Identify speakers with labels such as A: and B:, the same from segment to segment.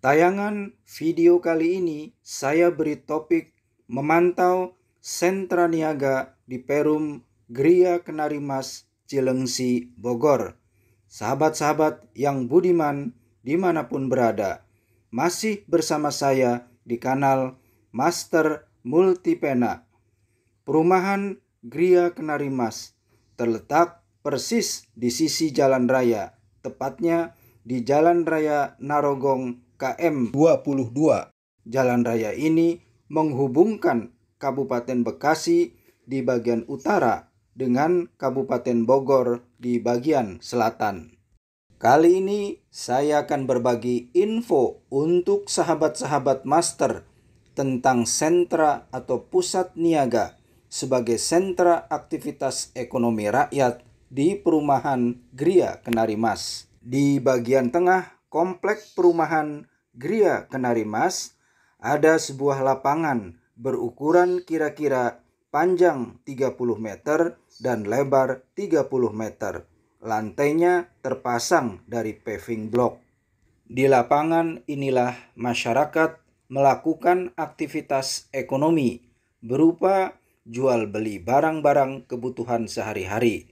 A: Tayangan video kali ini saya beri topik memantau sentra niaga di Perum Gria Kenarimas Cilengsi Bogor. Sahabat-sahabat yang budiman dimanapun berada, masih bersama saya di kanal Master Multipena. Perumahan Gria Kenarimas terletak persis di sisi jalan raya, tepatnya di Jalan Raya Narogong KM 22. Jalan raya ini menghubungkan Kabupaten Bekasi di bagian utara dengan Kabupaten Bogor di bagian selatan. Kali ini saya akan berbagi info untuk sahabat-sahabat master tentang sentra atau pusat niaga sebagai sentra aktivitas ekonomi rakyat di perumahan Gria Kenari Mas. Di bagian tengah komplek perumahan Gria Kenari Mas ada sebuah lapangan berukuran kira-kira panjang 30 meter dan lebar 30 meter. Lantainya terpasang dari paving block. Di lapangan inilah masyarakat melakukan aktivitas ekonomi berupa jual beli barang-barang kebutuhan sehari-hari.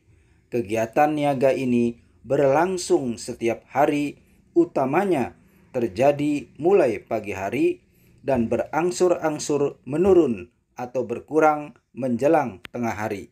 A: Kegiatan niaga ini berlangsung setiap hari, utamanya terjadi mulai pagi hari dan berangsur-angsur menurun atau berkurang menjelang tengah hari.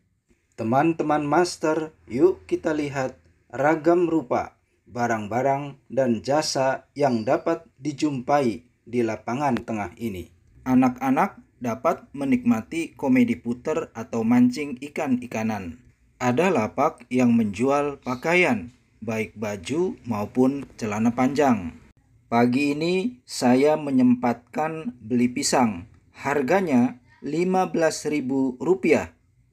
A: Teman-teman master, yuk kita lihat ragam rupa, barang-barang, dan jasa yang dapat dijumpai di lapangan tengah ini. Anak-anak dapat menikmati komedi puter atau mancing ikan-ikanan. Ada lapak yang menjual pakaian, baik baju maupun celana panjang. Pagi ini saya menyempatkan beli pisang. Harganya Rp15.000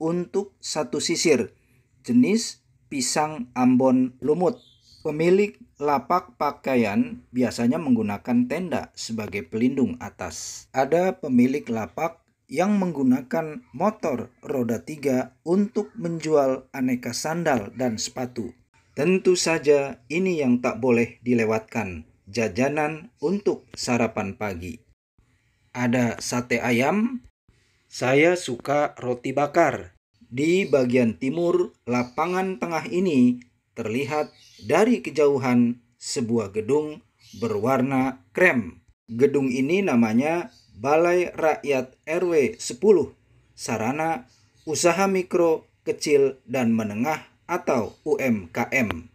A: untuk satu sisir. Jenis pisang Ambon Lumut. Pemilik lapak pakaian biasanya menggunakan tenda sebagai pelindung atas. Ada pemilik lapak yang menggunakan motor roda tiga untuk menjual aneka sandal dan sepatu. Tentu saja ini yang tak boleh dilewatkan jajanan untuk sarapan pagi. Ada sate ayam, saya suka roti bakar. Di bagian timur lapangan tengah ini terlihat dari kejauhan sebuah gedung berwarna krem. Gedung ini namanya Balai Rakyat RW 10, Sarana Usaha Mikro, Kecil, dan Menengah atau UMKM.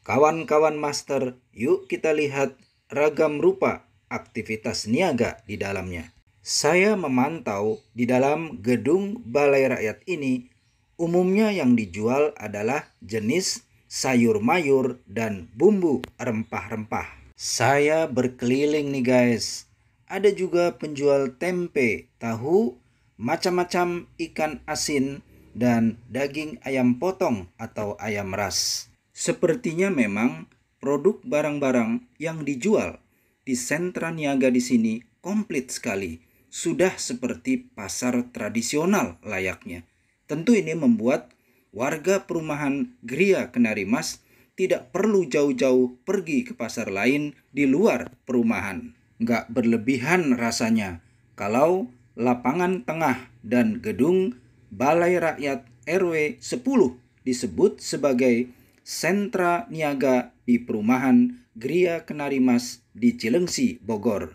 A: Kawan-kawan master, yuk kita lihat ragam rupa aktivitas niaga di dalamnya. Saya memantau di dalam gedung Balai Rakyat ini, umumnya yang dijual adalah jenis sayur mayur dan bumbu rempah-rempah. Saya berkeliling nih guys. Ada juga penjual tempe, tahu, macam-macam ikan asin, dan daging ayam potong atau ayam ras. Sepertinya memang produk barang-barang yang dijual di sentra niaga di sini komplit sekali. Sudah seperti pasar tradisional layaknya. Tentu ini membuat warga perumahan Gria Kenari Mas tidak perlu jauh-jauh pergi ke pasar lain di luar perumahan. Nggak berlebihan rasanya kalau lapangan tengah dan gedung Balai Rakyat RW 10 disebut sebagai sentra niaga di perumahan Gria Kenari Mas di Cilengsi, Bogor.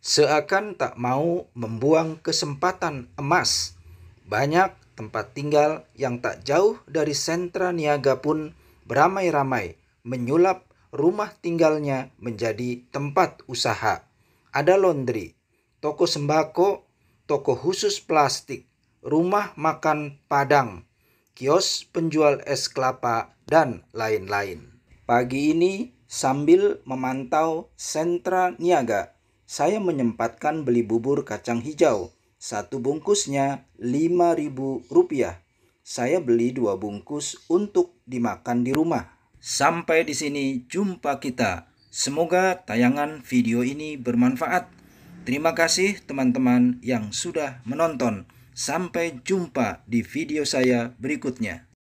A: Seakan tak mau membuang kesempatan emas, banyak tempat tinggal yang tak jauh dari sentra niaga pun beramai-ramai menyulap rumah tinggalnya menjadi tempat usaha. Ada laundry, toko sembako, toko khusus plastik, rumah makan Padang, kios penjual es kelapa, dan lain-lain. Pagi ini, sambil memantau sentra niaga, saya menyempatkan beli bubur kacang hijau. Satu bungkusnya Rp5.000. Saya beli dua bungkus untuk dimakan di rumah. Sampai di sini jumpa kita. Semoga tayangan video ini bermanfaat. Terima kasih teman-teman yang sudah menonton. Sampai jumpa di video saya berikutnya.